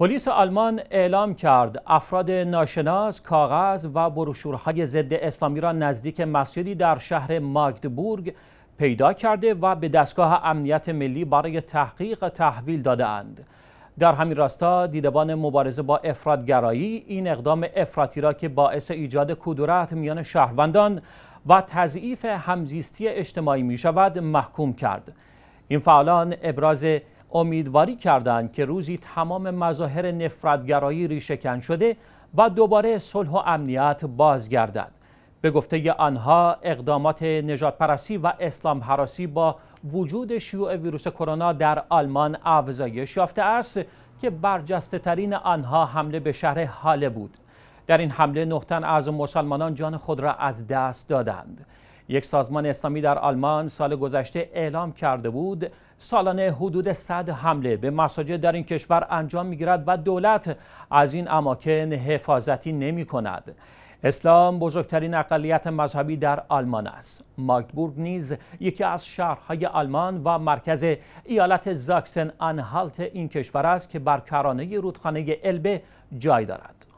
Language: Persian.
پلیس آلمان اعلام کرد افراد ناشناس کاغذ و بروشورهای ضد اسلامی را نزدیک مسجدی در شهر ماگدبورگ پیدا کرده و به دستگاه امنیت ملی برای تحقیق تحویل دادهاند. در همین راستا دیدبان مبارزه با افرادگرایی این اقدام افراطی را که باعث ایجاد کدورت میان شهروندان و تضعیف همزیستی اجتماعی می شود محکوم کرد این فعالان ابراز امیدواری کردند که روزی تمام مظاهر نفرتگرایی ریشهکن شده و دوباره صلح و امنیت بازگردد به گفته آنها اقدامات نجات پرسی و اسلام حراسی با وجود شیوع ویروس کرونا در آلمان افزایش یافته است که برجسته ترین آنها حمله به شهر حاله بود در این حمله نهتن از مسلمانان جان خود را از دست دادند یک سازمان اسلامی در آلمان سال گذشته اعلام کرده بود سالانه حدود 100 حمله به مساجد در این کشور انجام میگیرد و دولت از این اماکن حفاظتی نمی کند. اسلام بزرگترین اقلیت مذهبی در آلمان است. ماگدبورگ نیز یکی از شهرهای آلمان و مرکز ایالت زاکسن انهالت این کشور است که بر کرانه رودخانه البه جای دارد.